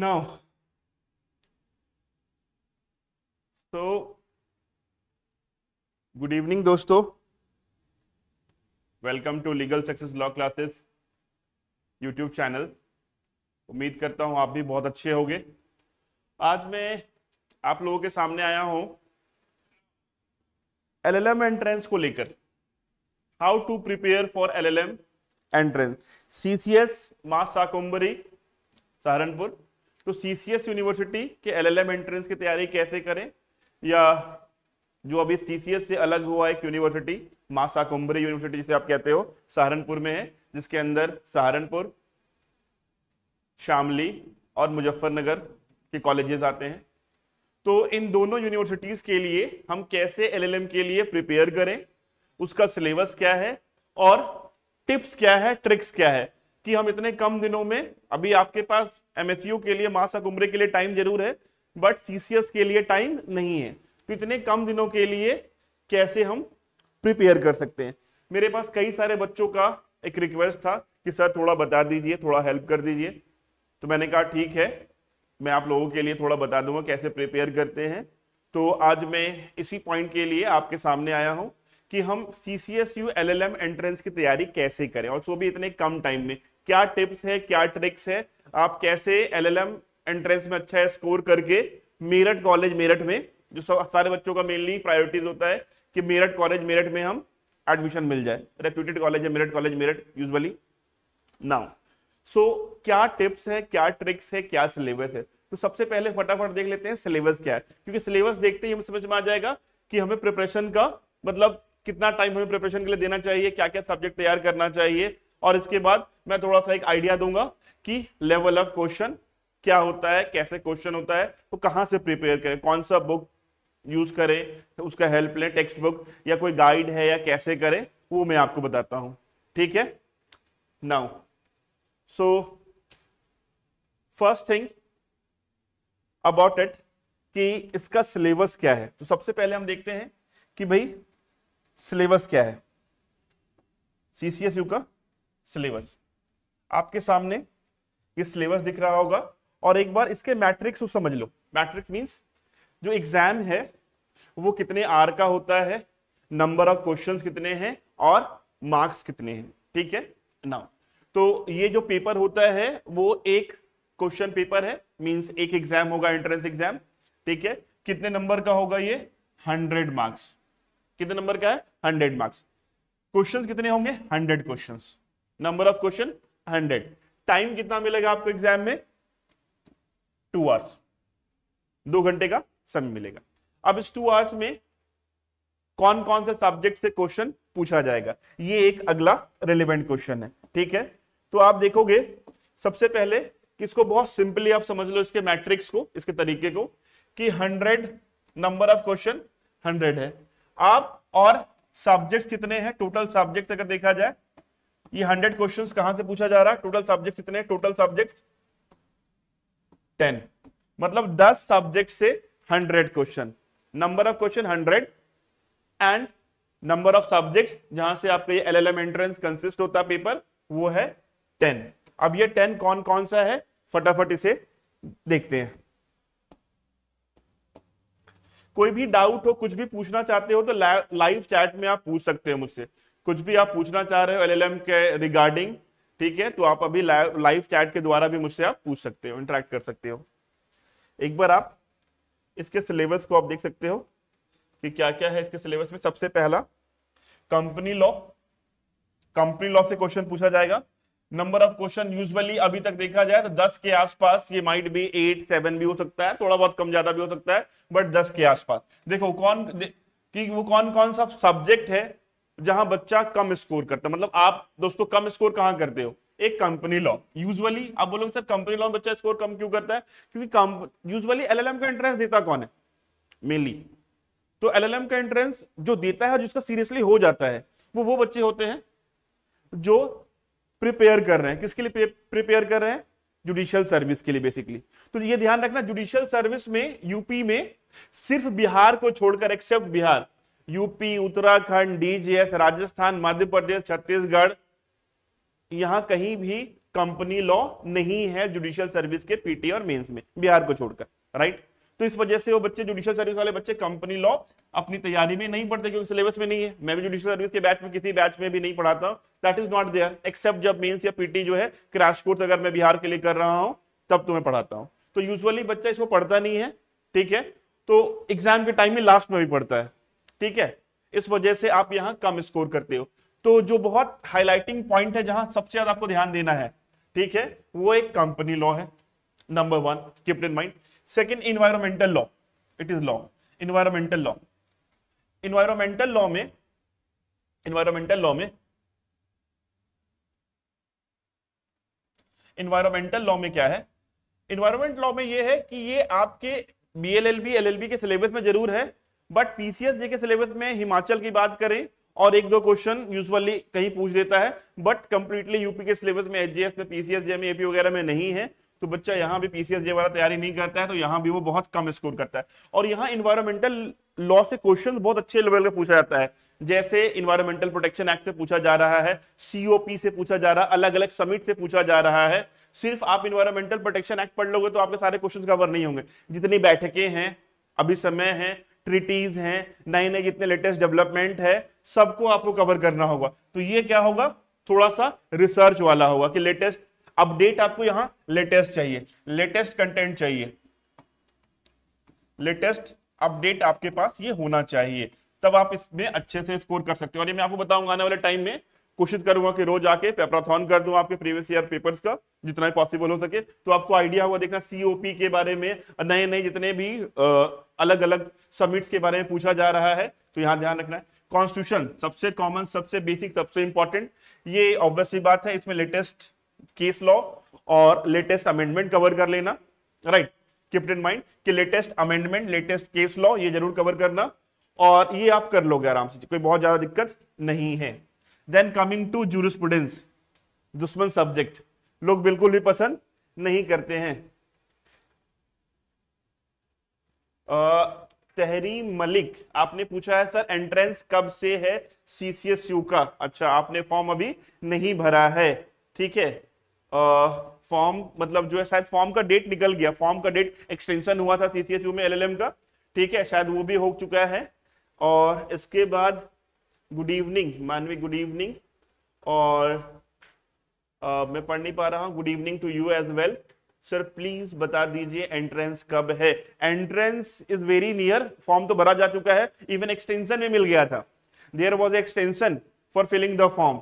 now so good evening दोस्तों welcome to legal success law classes YouTube channel उम्मीद करता हूँ आप भी बहुत अच्छे होंगे आज मैं आप लोगों के सामने आया हूँ एलएलएम एंट्रेंस को लेकर how to prepare for LLM entrance CCS Maa Shakumbhari Saharanpur तो सीसीएस यूनिवर्सिटी के एलएलएम एंट्रेंस की तैयारी कैसे करें या जो अभी सीसीएस से अलग हुआ एक यूनिवर्सिटी मासा कुंभरी यूनिवर्सिटी जिसे आप कहते हो सहारनपुर में है जिसके अंदर सहारनपुर शामली और मुजफ्फरनगर के कॉलेजेस आते हैं तो इन दोनों यूनिवर्सिटीज़ के लिए हम कैसे एलएलएम के लिए प्रिपेयर करें उसका सिलेबस क्या है और टिप्स क्या है ट्रिक्स क्या है कि हम इतने कम दिनों में अभी आपके पास एमएसयू के लिए मासा कुमरे के लिए टाइम जरूर है बट सीसीएस के लिए टाइम नहीं है तो इतने कम दिनों के लिए कैसे हम प्रिपेयर कर सकते हैं मेरे पास कई सारे बच्चों का एक रिक्वेस्ट था कि सर थोड़ा बता दीजिए थोड़ा हेल्प कर दीजिए तो मैंने कहा ठीक है मैं आप लोगों के लिए थोड़ा बता दूंगा कैसे प्रिपेयर करते हैं तो आज मैं इसी पॉइंट के लिए आपके सामने आया हूँ कि हम C C S U L L M entrance की तैयारी कैसे करें और सो भी इतने कम टाइम में क्या टिप्स है क्या ट्रिक्स है आप कैसे एलएलएम एंट्रेंस में अच्छा है स्कोर करके मेरठ कॉलेज मेरठ में जो सब सारे बच्चों का मेनली प्रायोरिटीज होता है कि मेरठ कॉलेज मेरठ में हम एडमिशन मिल जाए रेप्यूटेड कॉलेज है Meerut college Meerut usually now so क्या टिप्स है क्या ट्रिक्स है क्या सिलेबस है तो सबसे पहले फटाफट देख लेते हैं सिलेबस क्या है क्योंकि सिलेबस देखते ही हमें समझ में आ जाएगा कि हमें प्रिपरेशन का मतलब कितना टाइम हमें प्रिपरेशन के लिए देना चाहिए क्या क्या सब्जेक्ट तैयार करना चाहिए और इसके बाद मैं थोड़ा सा एक आइडिया दूंगा कि लेवल ऑफ क्वेश्चन क्या होता है कैसे क्वेश्चन होता है तो कहां से प्रिपेयर करें कौन सा बुक यूज करें उसका हेल्प लें टेक्स्ट बुक या कोई गाइड है या कैसे करें वो मैं आपको बताता हूं ठीक है now so first thing about it कि इसका सिलेबस क्या है तो सबसे पहले हम देखते हैं कि भाई सिलेबस क्या है सीसीएसयू का सिलेबस आपके सामने ये सिलेबस दिख रहा होगा और एक बार इसके मैट्रिक्स को समझ लो मैट्रिक्स मीन्स जो एग्जाम है वो कितने आर का होता है नंबर ऑफ क्वेश्चंस कितने हैं और मार्क्स कितने हैं ठीक है ना तो ये जो पेपर होता है वो एक क्वेश्चन पेपर है मींस एक एग्जाम होगा एंट्रेंस एग्जाम ठीक है कितने नंबर का होगा ये हंड्रेड मार्क्स कितने नंबर का है हंड्रेड मार्क्स क्वेश्चंस कितने होंगे hundred questions number of question hundred time कितना मिलेगा आपको एग्जाम में टू आवर्स दो घंटे का समय मिलेगा अब इस टू आवर्स में कौन कौन से सब्जेक्ट से क्वेश्चन पूछा जाएगा ये एक अगला रेलिवेंट क्वेश्चन है ठीक है तो आप देखोगे सबसे पहले कि इसको बहुत सिंपली आप समझ लो इसके मैट्रिक्स को इसके तरीके को कि hundred number of question hundred है आप और सब्जेक्ट कितने हैं टोटल सब्जेक्ट अगर देखा जाए ये हंड्रेड क्वेश्चन कहां से पूछा जा रहा है टोटल सब्जेक्ट कितने टोटल सब्जेक्ट टेन मतलब दस सब्जेक्ट से hundred question number of question hundred and number of subjects जहां से आपका ये एलएलएम एंट्रेंस कंसिस्ट होता पेपर वो है टेन अब ये टेन कौन कौन सा है फटाफट इसे देखते हैं कोई भी डाउट हो कुछ भी पूछना चाहते हो तो लाइव चैट में आप पूछ सकते हो मुझसे कुछ भी आप पूछना चाह रहे हो एलएलएम के रिगार्डिंग ठीक है तो आप अभी लाइव चैट के द्वारा भी मुझसे आप पूछ सकते हो इंटरेक्ट कर सकते हो एक बार आप इसके सिलेबस को आप देख सकते हो कि क्या क्या है इसके सिलेबस में सबसे पहला कंपनी लॉ कंपनी लॉ से क्वेश्चन पूछा जाएगा नंबर ऑफ क्वेश्चन यूजुअली अभी तक देखा जाए तो 10 के आसपास ये माइट भी 8 7 भी हो सकता है थोड़ा बहुत कम ज्यादा भी हो सकता है बट 10 के आसपास देखो कौन दे, कि वो कौन कौन सा सब्जेक्ट है जहां बच्चा कम स्कोर करता है मतलब आप दोस्तों कम स्कोर कहां करते हो एक कंपनी लॉ यूजुअली आप बोलोगे सर कंपनी लॉ बच्चा स्कोर कम क्यों करता है क्योंकि यूजुअली एलएलएम का एंट्रेंस देता कौन है मेनली तो एलएलएम का एंट्रेंस जो देता है और जिसका सीरियसली हो जाता है वो वो बच्चे होते हैं जो प्रिपेयर कर रहे हैं किसके लिए प्रिपेयर कर रहे हैं जुडिशियल सर्विस के लिए बेसिकली तो ये ध्यान रखना जुडिशियल सर्विस में यूपी में सिर्फ बिहार को छोड़कर except Bihar UP Uttarakhand DJS Rajasthan Madhya Pradesh Chhattisgarh यहां कहीं भी कंपनी लॉ नहीं है जुडिशियल सर्विस के पीटी और मेंस में बिहार को छोड़कर राइट तो इस वजह से वो बच्चे जुडिशियल सर्विस वाले बच्चे कंपनी लॉ अपनी तैयारी में नहीं पढ़ते क्योंकि सिलेबस में नहीं है मैं भी जुडिशियल सर्विस के बैच में किसी बैच में भी नहीं पढ़ाता that is not there except जब मेन्स या पीटी जो है क्रैश कोर्स अगर मैं बिहार के लिए कर रहा हूं तब तुम्हें तो पढ़ाता हूं तो यूजली बच्चा इसको पढ़ता नहीं है ठीक है तो एग्जाम के टाइम में लास्ट में भी पढ़ता है ठीक है इस वजह से आप यहां कम स्कोर करते हो तो जो बहुत हाईलाइटिंग पॉइंट है जहां सबसे ज्यादा आपको ध्यान देना है ठीक है वो एक कंपनी लॉ है number one keep in mind second environmental law it is law environmental law environmental law में इन्वायरमेंटल लॉ में इन्वायरमेंटल लॉ में क्या है इन्वायरमेंट लॉ में यह है कि ये आपके B L L B L L B के सिलेबस में जरूर है बट पीसीएस जेके सिलेबस में हिमाचल की बात करें और एक दो क्वेश्चन यूजुअली कहीं पूछ देता है बट कंप्लीटली यूपी के सिलेबस में एचजीएस में पीसीएस जे में एपी वगैरह में नहीं है तो बच्चा यहाँ भी पीसीएस जे वाला तैयारी नहीं करता है तो यहाँ भी वो बहुत कम स्कोर करता है और यहाँ इन्वायरमेंटल लॉ से क्वेश्चन बहुत अच्छे लेवल का पूछा जाता है जैसे इन्वायरमेंटल प्रोटेक्शन एक्ट से पूछा जा रहा है सीओपी से पूछा जा रहा है अलग अलग समिट से पूछा जा रहा है सिर्फ आप इन्वायरमेंटल प्रोटेक्शन एक्ट पढ़ लोगे तो आपके सारे क्वेश्चन कवर नहीं होंगे जितनी बैठकें हैं अभी समय है ट्रिटीज हैं नए नए जितने लेटेस्ट डेवलपमेंट है सबको आपको कवर करना होगा तो ये क्या होगा थोड़ा सा रिसर्च वाला होगा कि लेटेस्ट अपडेट आपको यहां लेटेस्ट चाहिए लेटेस्ट कंटेंट चाहिए लेटेस्ट अपडेट आपके पास ये होना चाहिए तब आप इसमें अच्छे से स्कोर कर सकते हो और ये मैं आपको बताऊंगा आने वाले टाइम में कोशिश करूंगा कि रोज आके पेपराथॉन कर दूं आपके प्रीवियस ईयर पेपर्स का जितना पॉसिबल हो सके तो आपको आइडिया होगा देखना सीओपी के बारे में नए नए जितने भी अलग अलग समिट्स के बारे में पूछा जा रहा है तो यहाँ ध्यान रखना है कॉन्स्टिट्यूशन सबसे कॉमन सबसे बेसिक सबसे इंपॉर्टेंट ये ऑब्वियसली बात है इसमें लेटेस्ट केस लॉ और लेटेस्ट अमेंडमेंट कवर कर लेना राइट किप्ट इन माइंड कि latest amendment latest case law ये जरूर कवर करना और ये आप कर लोगे आराम से कोई बहुत ज्यादा दिक्कत नहीं है देन कमिंग टू जूरिस्प्रूडेंस दुश्मन सब्जेक्ट लोग बिल्कुल भी पसंद नहीं करते हैं तहरी मलिक आपने पूछा है सर एंट्रेंस कब से है सीसीएसयू का अच्छा आपने फॉर्म अभी नहीं भरा है ठीक है फॉर्म मतलब जो है शायद फॉर्म का डेट निकल गया फॉर्म का डेट एक्सटेंशन हुआ था सीसीएसयू में एलएलएम का ठीक है शायद वो भी हो चुका है और इसके बाद good evening Manvi good evening और आ, मैं पढ़ नहीं पा रहा हूँ good evening to you as well sir please बता दीजिए एंट्रेंस कब है entrance is very near form तो भरा जा चुका है इवन एक्सटेंशन में मिल गया था there was extension for filling the form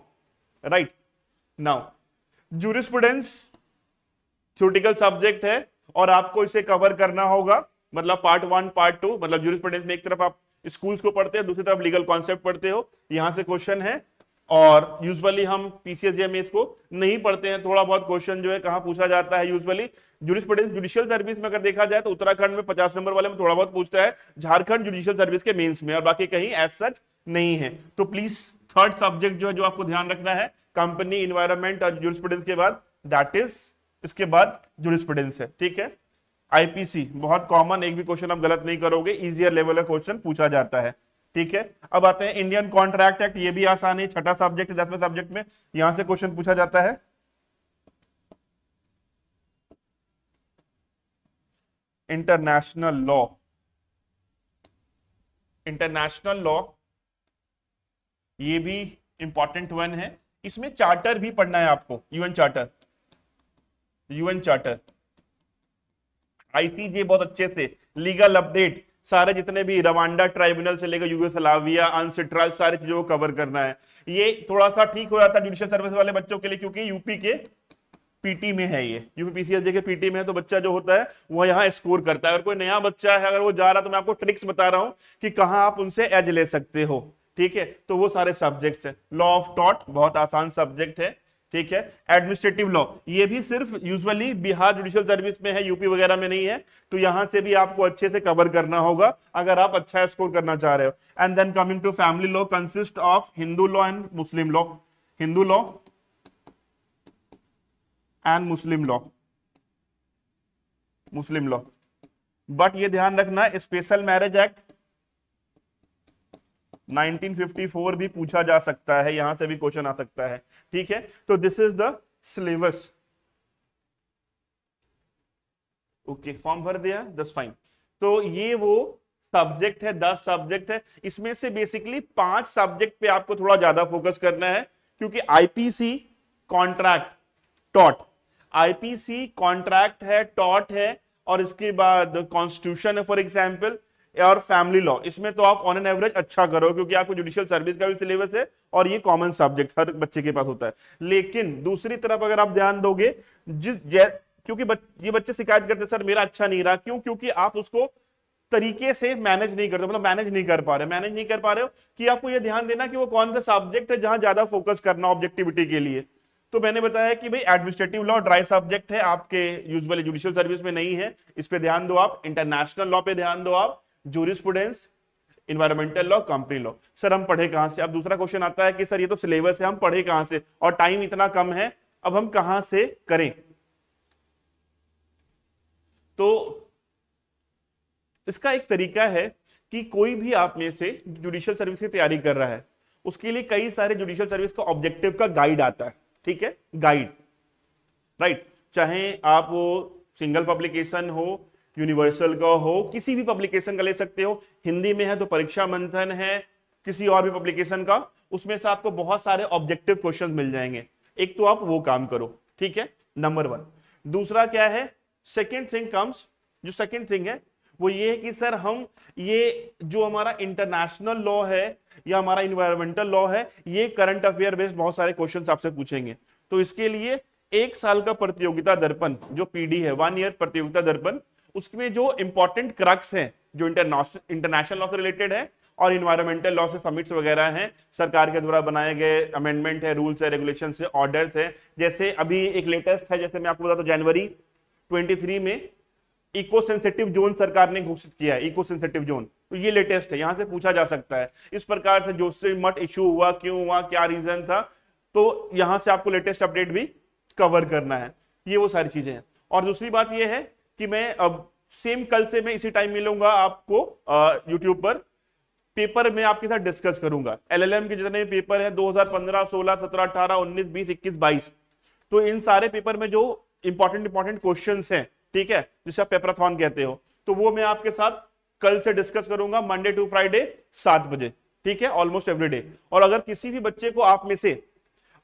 right now jurisprudence theoretical subject है और आपको इसे कवर करना होगा मतलब पार्ट वन पार्ट टू मतलब जूरिस्प्रूडेंस में एक तरफ आप स्कूल्स को पढ़ते हैं दूसरी तरफ लीगल कॉन्सेप्ट पढ़ते हो यहाँ से क्वेश्चन है और यूजुअली हम पीसीएस जेएमएस को नहीं पढ़ते हैं थोड़ा बहुत क्वेश्चन जो है कहाँ पूछा जाता है यूजुअली जुडिशल जुडिशियल सर्विस में अगर देखा जाए तो उत्तराखंड में पचास नंबर वाले में थोड़ा बहुत पूछता है झारखंड जुडिशियल सर्विस के मेंस में और बाकी कहीं एज सच नहीं है तो प्लीज थर्ड सब्जेक्ट जो है जो आपको ध्यान रखना है कंपनी इन्वायरमेंट और जुडिस के बाद दैट इज इसके बाद जुडिस है ठीक है आईपीसी बहुत कॉमन एक भी क्वेश्चन आप गलत नहीं करोगे इजियर लेवल का क्वेश्चन पूछा जाता है ठीक है अब आते हैं इंडियन कॉन्ट्रैक्ट एक्ट ये भी आसान है छठा सब्जेक्ट दसवें सब्जेक्ट में यहां से क्वेश्चन पूछा जाता है इंटरनेशनल लॉ इंटरनेशनल लॉ ये भी इंपॉर्टेंट वन है इसमें चार्टर भी पढ़ना है आपको UN charter UN charter ICJ बहुत अच्छे से लीगल अपडेट सारे जितने भी रवांडा ट्राइब्यूनल से लेकर यूगोसलाविया अनसिट्रल सारी चीजों को कवर करना है ये थोड़ा सा ठीक हो जाता है जुडिशियल सर्विस वाले बच्चों के लिए क्योंकि यूपी के पीटी में है ये यूपीपीसीएसजे के पीटी में है तो बच्चा जो होता है वो यहाँ स्कोर करता है अगर कोई नया बच्चा है अगर वो जा रहा तो मैं आपको ट्रिक्स बता रहा हूँ कि कहाँ आप उनसे एज ले सकते हो ठीक है तो वो सारे सब्जेक्ट्स हैं लॉ ऑफ टॉट बहुत आसान सब्जेक्ट है ठीक है एडमिनिस्ट्रेटिव लॉ ये भी सिर्फ यूजुअली बिहार जुडिशियल सर्विस में है यूपी वगैरह में नहीं है तो यहां से भी आपको अच्छे से कवर करना होगा अगर आप अच्छा स्कोर करना चाह रहे हो and then coming to family law consist of Hindu law and Muslim law Hindu law and Muslim law Muslim law but ये ध्यान रखना स्पेशल मैरिज एक्ट 1954 भी पूछा जा सकता है यहां से भी क्वेश्चन आ सकता है ठीक है तो this is the syllabus okay form भर दिया दस फाइन तो ये वो सब्जेक्ट है दस सब्जेक्ट है इसमें से बेसिकली पांच सब्जेक्ट पे आपको थोड़ा ज्यादा फोकस करना है क्योंकि आईपीसी कॉन्ट्रैक्ट टॉट आईपीसी कॉन्ट्रैक्ट है टॉट है और इसके बाद कॉन्स्टिट्यूशन है फॉर एग्जाम्पल और फैमिली लॉ इसमें तो आप ऑन एन एवरेज अच्छा करो क्योंकि आपको जुडिशियल सर्विस का भी सिलेबस है और ये कॉमन सब्जेक्ट हर बच्चे के पास होता है लेकिन दूसरी तरफ अगर आप ध्यान दोगे क्योंकि बच, ये बच्चे शिकायत करते सर मेरा अच्छा नहीं रहा क्यों क्योंकि आप उसको तरीके से मैनेज नहीं करते मतलब मैनेज नहीं कर पा रहे मैनेज नहीं कर पा रहे हो कि आपको यह ध्यान देना कि वो कौन सा सब्जेक्ट है जहां ज्यादा फोकस करना ऑब्जेक्टिविटी के लिए तो मैंने बताया कि भाई एडमिनिस्ट्रेटिव लॉ ड्राई सब्जेक्ट है आपके यूजली जुडिशियल सर्विस में नहीं है इस पे ध्यान दो आप इंटरनेशनल लॉ पे ध्यान दो आप jurisprudence environmental law company law sir हम पढ़े कहां से अब दूसरा क्वेश्चन आता है कि सर ये तो सिलेबस है हम पढ़े कहां से और टाइम इतना कम है अब हम कहां से करें तो इसका एक तरीका है कि कोई भी आप में से जुडिशियल सर्विस की तैयारी कर रहा है उसके लिए कई सारे जुडिशियल सर्विस का ऑब्जेक्टिव का गाइड आता है ठीक है गाइड राइट चाहे आप वो सिंगल पब्लिकेशन हो यूनिवर्सल का हो किसी भी पब्लिकेशन का ले सकते हो हिंदी में है तो परीक्षा मंथन है किसी और भी पब्लिकेशन का उसमें से आपको बहुत सारे ऑब्जेक्टिव क्वेश्चन मिल जाएंगे एक तो आप वो काम करो ठीक है नंबर वन दूसरा क्या है सेकेंड थिंग कम्स जो सेकेंड थिंग है वो ये है कि सर हम ये जो हमारा इंटरनेशनल लॉ है या हमारा इन्वायरमेंटल लॉ है ये करंट अफेयर बेस्ड बहुत सारे क्वेश्चन आपसे पूछेंगे तो इसके लिए एक साल का प्रतियोगिता दर्पण जो पीडी है वन ईयर प्रतियोगिता दर्पण उसमें जो इंपॉर्टेंट क्रक्स हैं जो इंटरनेशनल इंटरनेशनल लॉ से रिलेटेड है और इन्वायरमेंटल लॉ से समिट्स वगैरह हैं सरकार के द्वारा बनाए गए अमेंडमेंट है रूल्स है रेगुलेशन है ऑर्डर्स है जैसे अभी एक लेटेस्ट है जैसे मैं आपको बताता हूँ जनवरी ट्वेंटी में इको सेंसिटिव जोन सरकार ने घोषित किया है इको सेंसिटिव जोन तो ये लेटेस्ट है यहां से पूछा जा सकता है इस प्रकार से जो से मठ इश्यू हुआ क्यों हुआ क्या रीजन था तो यहां से आपको लेटेस्ट अपडेट भी कवर करना है ये वो सारी चीजें हैं और दूसरी बात ये है कि मैं अब सेम कल से मैं इसी टाइम मिलूंगा आपको यूट्यूब पर पेपर में आपके साथ डिस्कस करूंगा एलएलएम के जितने पेपर हैं 2015, 16, 17, 18, 19, 20, 21, 22 तो इन सारे पेपर में जो इंपॉर्टेंट इंपॉर्टेंट क्वेश्चन हैं ठीक है जिसे आप पेपराथॉन कहते हो तो वो मैं आपके साथ कल से डिस्कस करूंगा मंडे टू फ्राइडे सात बजे ठीक है ऑलमोस्ट एवरी डे और अगर किसी भी बच्चे को आप में से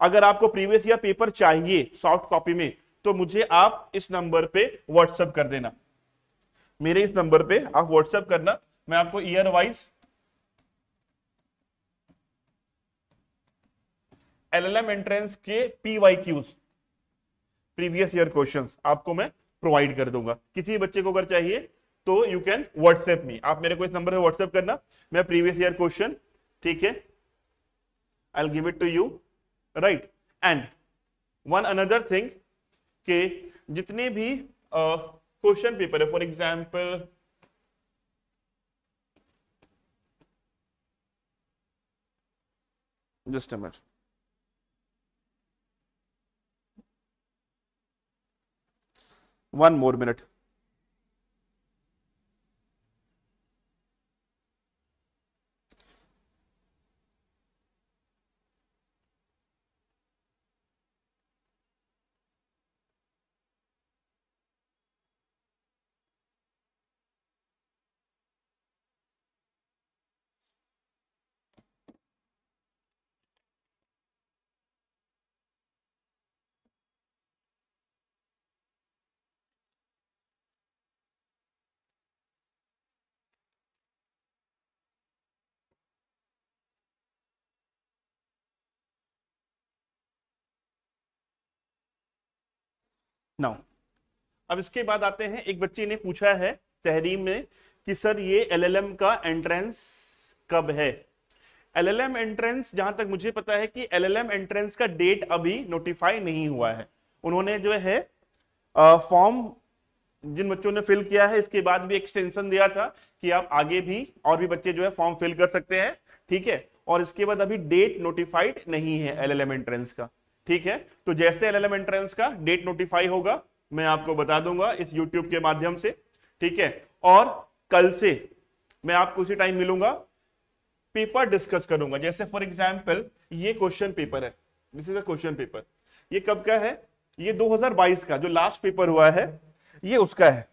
अगर आपको प्रीवियस ईयर पेपर चाहिए सॉफ्ट कॉपी में तो मुझे आप इस नंबर पे व्हाट्सएप कर देना मेरे इस नंबर पे आप व्हाट्सएप करना मैं आपको ईयर वाइज एलएलएम एंट्रेंस के PY Qs previous year question आपको मैं प्रोवाइड कर दूंगा किसी बच्चे को अगर चाहिए तो यू कैन व्हाट्सएप मी आप मेरे को इस नंबर पे व्हाट्सएप करना मैं प्रीवियस ईयर क्वेश्चन ठीक है I give it to you right and one another thing के जितने भी क्वेश्चन पेपर है for example just a one more minute now अब इसके बाद आते हैं एक बच्चे ने पूछा है तहरीम में कि सर ये एलएलएम का एंट्रेंस कब है एलएलएम एंट्रेंस जहां तक मुझे पता है कि एलएलएम एंट्रेंस का डेट अभी नोटिफाई नहीं हुआ है उन्होंने जो है फॉर्म जिन बच्चों ने फिल किया है इसके बाद भी एक्सटेंशन दिया था कि आप आगे भी और भी बच्चे जो है फॉर्म फिल कर सकते हैं ठीक है और इसके बाद अभी डेट नोटिफाइड नहीं है एलएलएम एंट्रेंस का ठीक है तो जैसे एलएलएम एंट्रेंस का डेट नोटिफाई होगा मैं आपको बता दूंगा इस यूट्यूब के माध्यम से ठीक है और कल से मैं आपको उसी टाइम मिलूंगा पेपर डिस्कस करूंगा जैसे फॉर एग्जाम्पल ये क्वेश्चन पेपर है this is a question paper ये कब का है ये 2022 का जो लास्ट पेपर हुआ है ये उसका है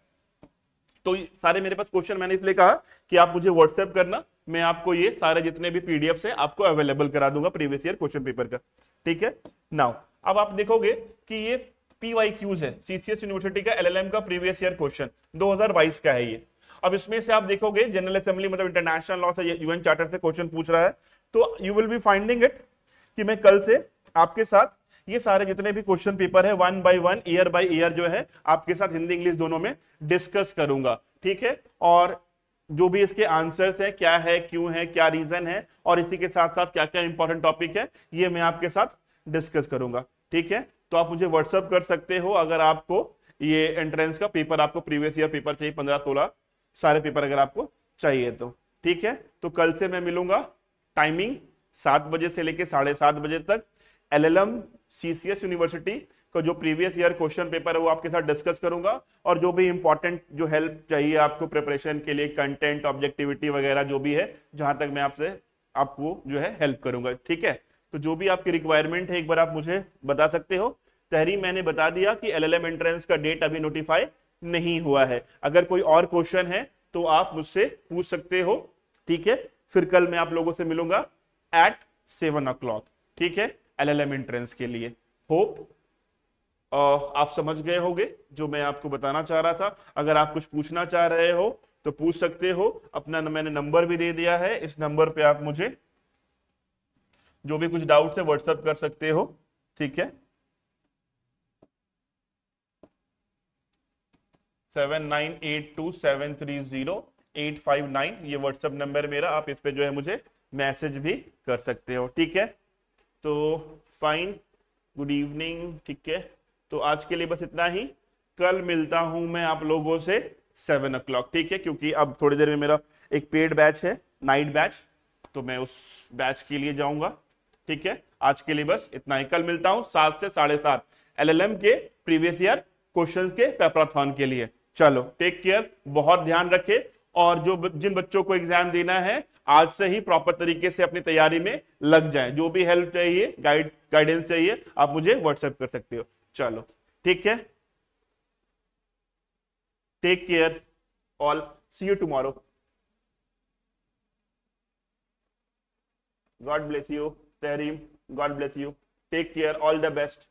तो सारे मेरे पास क्वेश्चन मैंने इसलिए कहा कि आप मुझे व्हाट्सएप करना मैं आपको ये सारे जितने भी पीडीएफ है आपको अवेलेबल करा दूंगा प्रीवियस ईयर क्वेश्चन पेपर का ठीक है नाउ अब आप देखोगे कि ये पीवाई क्यूज है सीसीएस यूनिवर्सिटी का एलएलएम का प्रीवियस ईयर क्वेश्चन 2022 का है ये अब इसमें से आप देखोगे जनरल असेंबली मतलब इंटरनेशनल लॉ से यूएन चार्टर से क्वेश्चन पूछ रहा है तो you will be finding it कि मैं कल से आपके साथ ये सारे जितने भी क्वेश्चन पेपर है one by one year by year जो है आपके साथ हिंदी इंग्लिश दोनों में डिस्कस करूंगा ठीक है और जो भी इसके आंसर्स हैं क्या है क्यों है क्या रीजन है और इसी के साथ साथ क्या क्या इंपॉर्टेंट टॉपिक है ये मैं आपके साथ डिस्कस करूंगा ठीक है तो आप मुझे व्हाट्सअप कर सकते हो अगर आपको ये एंट्रेंस का पेपर आपको प्रीवियस ईयर पेपर चाहिए पंद्रह सोलह सारे पेपर अगर आपको चाहिए तो ठीक है तो कल से मैं मिलूंगा टाइमिंग सात बजे से लेकर साढ़े सात बजे तक L L M C C S university का जो प्रीवियस ईयर क्वेश्चन पेपर है वो आपके साथ डिस्कस करूंगा और जो भी इंपॉर्टेंट जो हेल्प चाहिए आपको प्रिपरेशन के लिए कंटेंट ऑब्जेक्टिविटी वगैरह जो भी है जहां तक मैं आपसे आपको जो है हेल्प करूंगा ठीक है तो जो भी आपकी रिक्वायरमेंट है एक बार आप मुझे बता सकते हो तहरी मैंने बता दिया कि एल एंट्रेंस का डेट अभी नोटिफाई नहीं हुआ है अगर कोई और क्वेश्चन है तो आप मुझसे पूछ सकते हो ठीक है फिर कल मैं आप लोगों से मिलूंगा एट सेवन ओ ठीक है एल एंट्रेंस के लिए होप आप समझ गए होंगे जो मैं आपको बताना चाह रहा था अगर आप कुछ पूछना चाह रहे हो तो पूछ सकते हो अपना मैंने नंबर भी दे दिया है इस नंबर पे आप मुझे जो भी कुछ डाउट है व्हाट्सएप कर सकते हो ठीक है seven nine eight two seven three zero eight five nine ये व्हाट्सएप नंबर मेरा आप इस पे जो है मुझे मैसेज भी कर सकते हो ठीक है तो फाइन गुड इवनिंग ठीक है तो आज के लिए बस इतना ही कल मिलता हूं मैं आप लोगों से सेवन ओ ठीक है क्योंकि अब थोड़ी देर में मेरा एक पेड बैच है नाइट बैच तो मैं उस बैच के लिए जाऊंगा ठीक है आज के लिए बस इतना ही कल मिलता हूं सात से साढ़े सात एल के प्रीवियस ईयर क्वेश्चन के पेपराथॉन के लिए चलो टेक केयर बहुत ध्यान रखे और जो जिन बच्चों को एग्जाम देना है आज से ही प्रॉपर तरीके से अपनी तैयारी में लग जाए जो भी हेल्प चाहिए गाइड गाइडेंस चाहिए आप मुझे व्हाट्सएप कर सकते हो चलो ठीक है take care all see you tomorrow God bless you Tahreem God bless you take care all the best